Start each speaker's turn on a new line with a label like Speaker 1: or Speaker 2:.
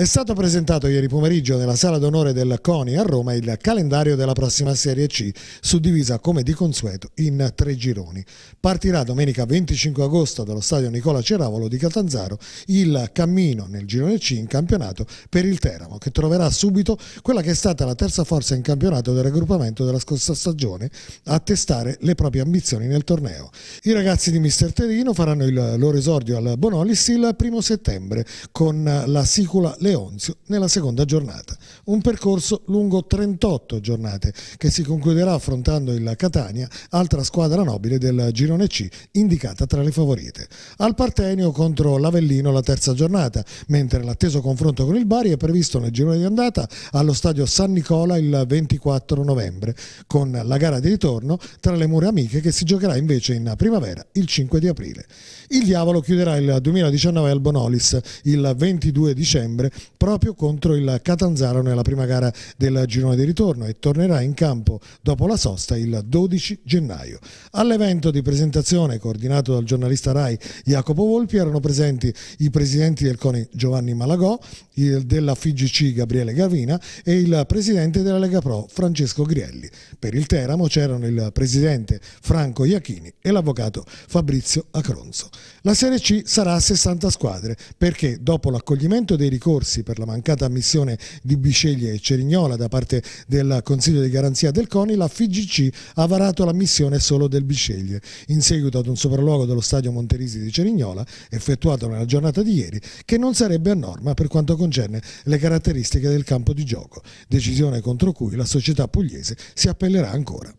Speaker 1: È stato presentato ieri pomeriggio nella sala d'onore del CONI a Roma il calendario della prossima Serie C, suddivisa come di consueto in tre gironi. Partirà domenica 25 agosto dallo stadio Nicola Ceravolo di Catanzaro il cammino nel girone C in campionato per il Teramo, che troverà subito quella che è stata la terza forza in campionato del raggruppamento della scorsa stagione a testare le proprie ambizioni nel torneo. I ragazzi di Mister Terino faranno il loro esordio al Bonolis il primo settembre con la sicula Le Leonzio nella seconda giornata. Un percorso lungo 38 giornate che si concluderà affrontando il Catania, altra squadra nobile del girone C indicata tra le favorite. Al Partenio contro l'Avellino la terza giornata, mentre l'atteso confronto con il Bari è previsto nel girone di andata allo stadio San Nicola il 24 novembre, con la gara di ritorno tra le mura amiche che si giocherà invece in primavera il 5 di aprile. Il Diavolo chiuderà il 2019 al Bonolis il 22 dicembre proprio contro il Catanzaro nella prima gara del girone di ritorno e tornerà in campo dopo la sosta il 12 gennaio. All'evento di presentazione coordinato dal giornalista RAI Jacopo Volpi erano presenti i presidenti del CONI Giovanni Malagò, il della FIGC Gabriele Gavina e il presidente della Lega Pro Francesco Grielli. Per il Teramo c'erano il presidente Franco Iachini e l'avvocato Fabrizio Acronzo. La Serie C sarà a 60 squadre perché dopo l'accoglimento dei ricorsi ricorsi per la mancata ammissione di Biceglie e Cerignola da parte del Consiglio di Garanzia del CONI, la FIGC ha varato l'ammissione solo del Biceglie, in seguito ad un sopralluogo dello stadio Monterisi di Cerignola, effettuato nella giornata di ieri, che non sarebbe a norma per quanto concerne le caratteristiche del campo di gioco, decisione contro cui la società pugliese si appellerà ancora.